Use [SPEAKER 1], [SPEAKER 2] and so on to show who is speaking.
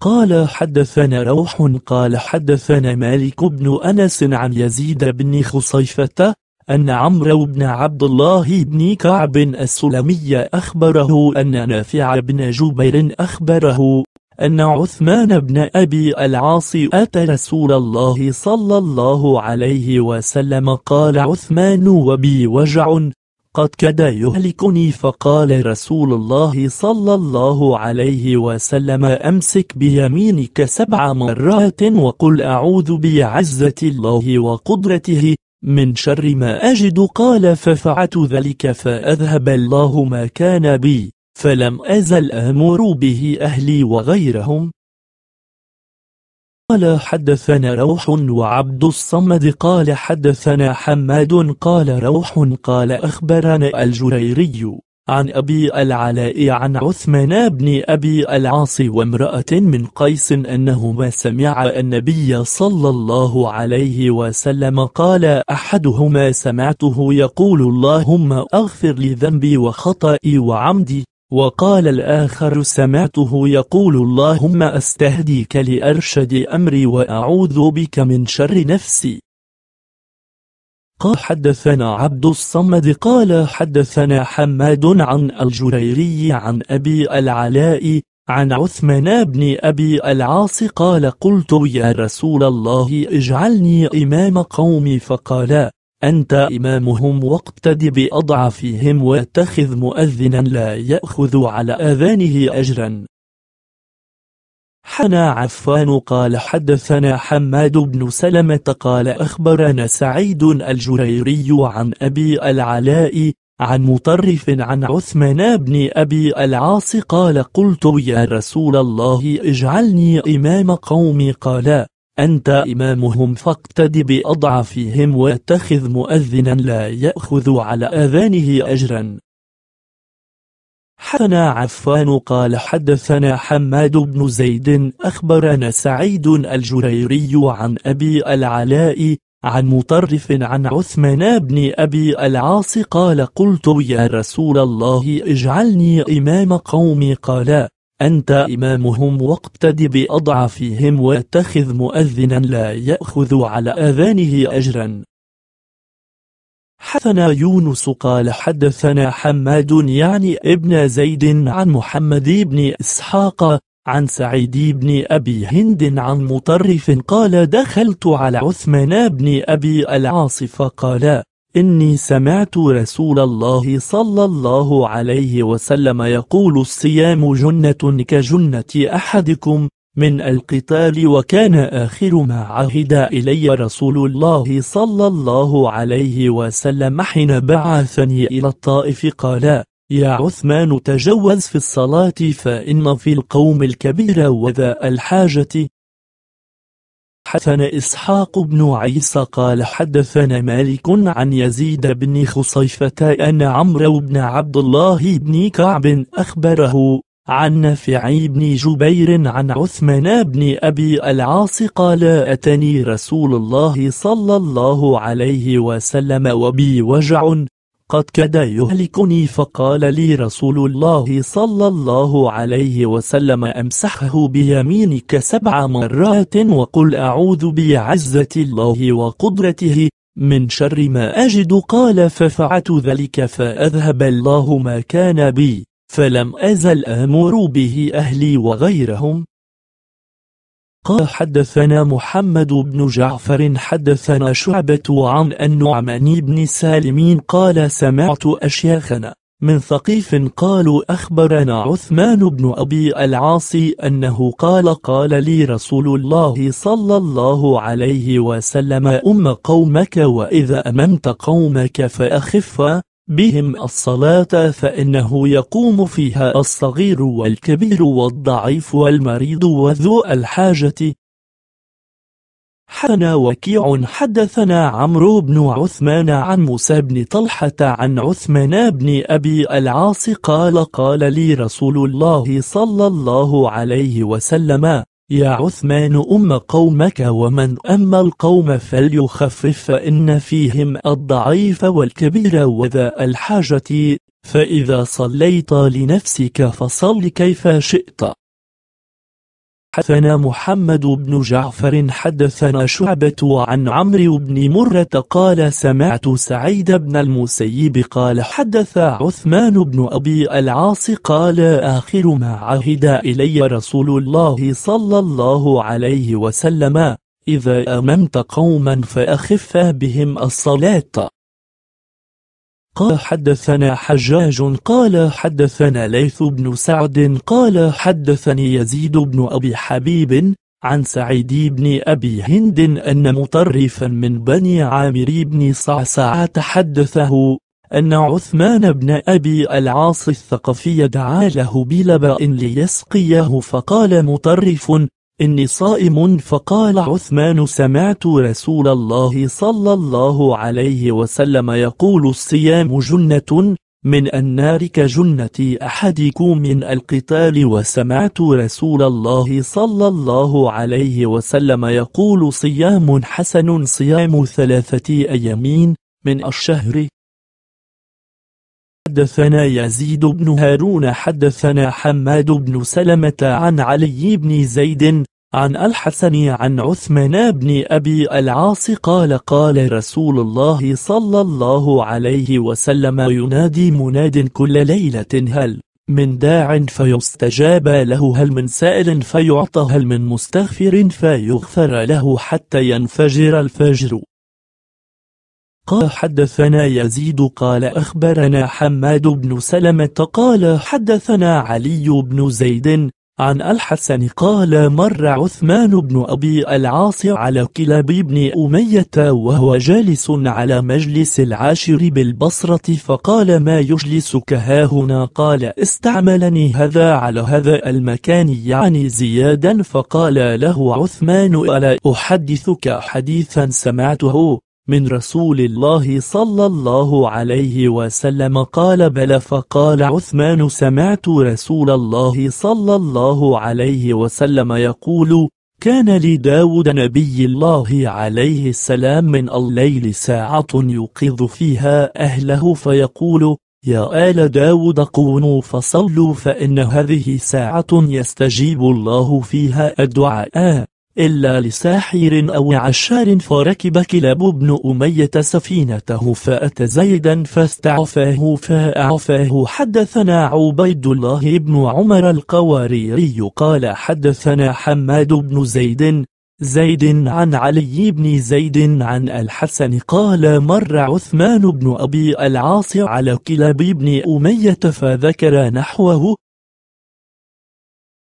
[SPEAKER 1] قال حدثنا روح قال حدثنا مالك بن أنس عن يزيد بن خصيفة أن عمرو بن عبد الله بن كعب السلمي أخبره أن نافع بن جبير أخبره أن عثمان بن أبي العاص أتى رسول الله صلى الله عليه وسلم قال عثمان وبي وجع قد كاد يهلكني فقال رسول الله صلى الله عليه وسلم أمسك بيمينك سبع مرات وقل أعوذ بعزة الله وقدرته من شر ما أجد قال ففعت ذلك فأذهب الله ما كان بي فلم أزل أمر به أهلي وغيرهم قال حدثنا روح وعبد الصمد قال حدثنا حماد قال روح قال أخبرنا الجريري عن أبي العلاء عن عثمان بن أبي العاص وامرأة من قيس أنهما سمع النبي صلى الله عليه وسلم قال أحدهما سمعته يقول اللهم أغفر لذنبي وخطئي وعمدي وقال الآخر سمعته يقول اللهم أستهديك لأرشد أمري وأعوذ بك من شر نفسي قال حدثنا عبد الصمد قال حدثنا حماد عن الجريري عن أبي العلاء عن عثمان بن أبي العاص قال قلت يا رسول الله اجعلني إمام قومي فقال أنت إمامهم واقتد بأضعفهم واتخذ مؤذنا لا يأخذ على آذانه أجرا حنا عفان قال حدثنا حماد بن سلمة قال أخبرنا سعيد الجريري عن أبي العلاء عن مطرف عن عثمان بن أبي العاص قال قلت يا رسول الله اجعلني إمام قومي قال أنت إمامهم فاقتد بأضعفهم واتخذ مؤذنا لا يأخذ على آذانه أجرا حدثنا عفان قال حدثنا حماد بن زيد أخبرنا سعيد الجريري عن أبي العلاء عن مطرف عن عثمان بن أبي العاص قال قلت يا رسول الله اجعلني إمام قومي قال أنت إمامهم واقتد بأضعفهم واتخذ مؤذنا لا يأخذ على آذانه أجرا حدثنا يونس قال حدثنا حماد يعني ابن زيد عن محمد بن إسحاق عن سعيد بن أبي هند عن مطرف قال دخلت على عثمان بن أبي العاص فقال إني سمعت رسول الله صلى الله عليه وسلم يقول الصيام جنة كجنة أحدكم من القتال وكان آخر ما عهد إلي رسول الله صلى الله عليه وسلم حين بعثني إلى الطائف قال يا عثمان تجوز في الصلاة فإن في القوم الكبير وذا الحاجة حدثنا إسحاق بن عيسى قال حدثنا مالك عن يزيد بن خصيفة أن عمرو بن عبد الله بن كعب أخبره عن نافع بن جبير عن عثمان بن أبي العاص قال أتني رسول الله صلى الله عليه وسلم وبي وجع قد كاد يهلكني فقال لي رسول الله صلى الله عليه وسلم أمسحه بيمينك سبع مرات وقل أعوذ بعزة الله وقدرته من شر ما أجد قال ففعت ذلك فأذهب الله ما كان بي فلم أزل أمر به أهلي وغيرهم قال حدثنا محمد بن جعفر حدثنا شعبة عن النعمان بن سالمين قال سمعت أشياخنا من ثقيف قالوا أخبرنا عثمان بن أبي العاص أنه قال قال لي رسول الله صلى الله عليه وسلم أم قومك وإذا أممت قومك فأخف بهم الصلاة فإنه يقوم فيها الصغير والكبير والضعيف والمريض وذو الحاجة حنا وكيع حدثنا عمرو بن عثمان عن موسى بن طلحة عن عثمان بن أبي العاص قال قال لي رسول الله صلى الله عليه وسلم يا عثمان أم قومك ومن أما القوم فليخفف فإن فيهم الضعيف والكبير وذا الحاجة فإذا صليت لنفسك فصل كيف شئت حدثنا محمد بن جعفر حدثنا شعبة عن عمرو بن مرة قال سمعت سعيد بن المسيب قال حدث عثمان بن أبي العاص قال آخر ما عهد إلي رسول الله صلى الله عليه وسلم إذا أممت قوما فأخف بهم الصلاة قال حدثنا حجاج قال حدثنا ليث بن سعد قال حدثني يزيد بن أبي حبيب عن سعيد بن أبي هند أن مطرفا من بني عامر بن صعصعة حدثه أن عثمان بن أبي العاص الثقفي دعا له بلباء ليسقيه فقال مطرف إني صائم فقال عثمان سمعت رسول الله صلى الله عليه وسلم يقول الصيام جنة من النار كجنة أحدكم من القتال وسمعت رسول الله صلى الله عليه وسلم يقول صيام حسن صيام ثلاثة أيام من الشهر حدثنا يزيد بن هارون حدثنا حماد بن سلمة عن علي بن زيد عن الحسن عن عثمان بن أبي العاص قال قال رسول الله صلى الله عليه وسلم ينادي مناد كل ليلة هل من داع فيستجاب له هل من سائل فيعطى هل من مستغفر فيغفر له حتى ينفجر الفجر قال حدثنا يزيد قال أخبرنا حماد بن سلمة قال حدثنا علي بن زيد عن الحسن قال مر عثمان بن أبي العاص على كلاب بن أمية وهو جالس على مجلس العاشر بالبصرة فقال ما يجلسك هاهنا قال استعملني هذا على هذا المكان يعني زيادا فقال له عثمان ألا أحدثك حديثا سمعته من رسول الله صلى الله عليه وسلم قال بل فقال عثمان سمعت رسول الله صلى الله عليه وسلم يقول كان لداود نبي الله عليه السلام من الليل ساعة يوقظ فيها أهله فيقول يا آل داود قونوا فصلوا فإن هذه ساعة يستجيب الله فيها الدعاء إلا لساحر أو عشار فركب كلاب بن أمية سفينته فأتى زيدا فاستعفاه فأعفاه حدثنا عبيد الله بن عمر القواريري قال حدثنا حماد بن زيد زيد عن علي بن زيد عن الحسن قال مر عثمان بن أبي العاص على كلاب بن أمية فذكر نحوه